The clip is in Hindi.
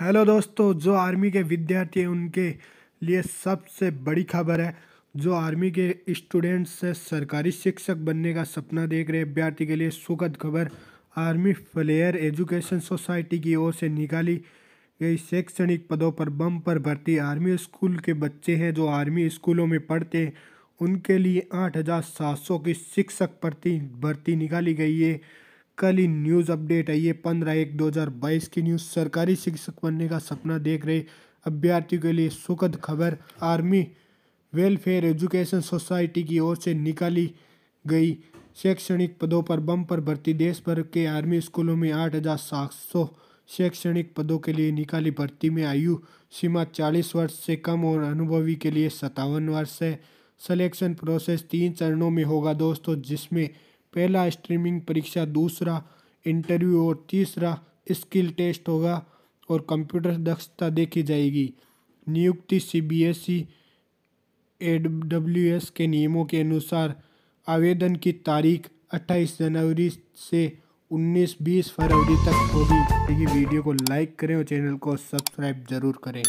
हेलो दोस्तों जो आर्मी के विद्यार्थी हैं उनके लिए सबसे बड़ी खबर है जो आर्मी के स्टूडेंट्स से सरकारी शिक्षक बनने का सपना देख रहे विद्यार्थी के लिए सुखद खबर आर्मी फ्लेयर एजुकेशन सोसाइटी की ओर से निकाली गई शैक्षणिक पदों पर बम पर भर्ती आर्मी स्कूल के बच्चे हैं जो आर्मी स्कूलों में पढ़ते हैं उनके लिए आठ हज़ार सात सौ की शिक्षक भर्ती भर्ती निकाली गई है कल न्यूज़ अपडेट है ये पंद्रह एक दो हज़ार बाईस की न्यूज़ सरकारी शिक्षक बनने का सपना देख रहे अभ्यर्थियों के लिए सुखद खबर आर्मी वेलफेयर एजुकेशन सोसाइटी की ओर से निकाली गई शैक्षणिक पदों पर बम पर भर्ती देश भर के आर्मी स्कूलों में आठ हज़ार सात सौ शैक्षणिक पदों के लिए निकाली भर्ती में आयु सीमा चालीस वर्ष से कम और अनुभवी के लिए सत्तावन वर्ष है सलेक्शन प्रोसेस तीन चरणों में होगा दोस्तों जिसमें पहला स्ट्रीमिंग परीक्षा दूसरा इंटरव्यू और तीसरा स्किल टेस्ट होगा और कंप्यूटर दक्षता देखी जाएगी नियुक्ति C B S E A W S के नियमों के अनुसार आवेदन की तारीख 28 जनवरी से 19-20 फरवरी तक होगी वीडियो को लाइक करें और चैनल को सब्सक्राइब जरूर करें